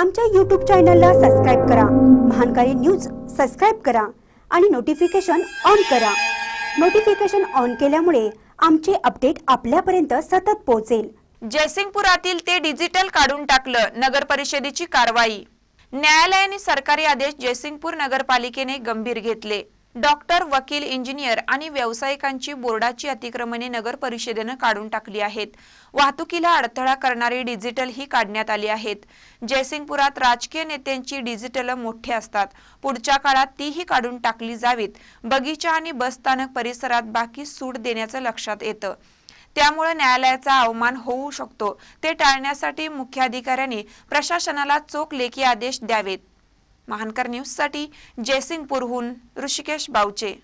आमच्या यूट्यूब चॅनलला सबस्क्राईब करा महानकारी न्यूज सबस्क्राईब करा आणि नोटिफिकेशन ऑन करा नोटिफिकेशन ऑन केल्यामुळे आमचे अपडेट आपल्यापर्यंत सतत पोहोचेल जयसिंगपुरातील ते डिजिटल काढून टाकलं नगर परिषदेची कारवाई न्यायालयाने सरकारी आदेश जयसिंगपूर नगरपालिकेने गंभीर घेतले डॉक्टर वकील इंजिनियर आणि व्यावसायिकांची बोर्डाची अतिक्रमणे नगर काढून टाकली आहेत वाहतुकीला अडथळा करणारी डिजिटल ही काढण्यात आली आहेत जयसिंगपुरात राजकीय नेत्यांची डिजिटल मोठे असतात पुढच्या काळात तीही काढून टाकली जावीत बगीचा आणि बसस्थानक परिसरात बाकी सूट देण्याचं लक्षात येतं त्यामुळे न्यायालयाचा अवमान होऊ शकतो ते टाळण्यासाठी मुख्याधिकाऱ्यांनी प्रशासनाला चोख लेखी आदेश द्यावेत महानकर न्यूजसाठी जयसिंगपूरहून ऋषिकेश बावचे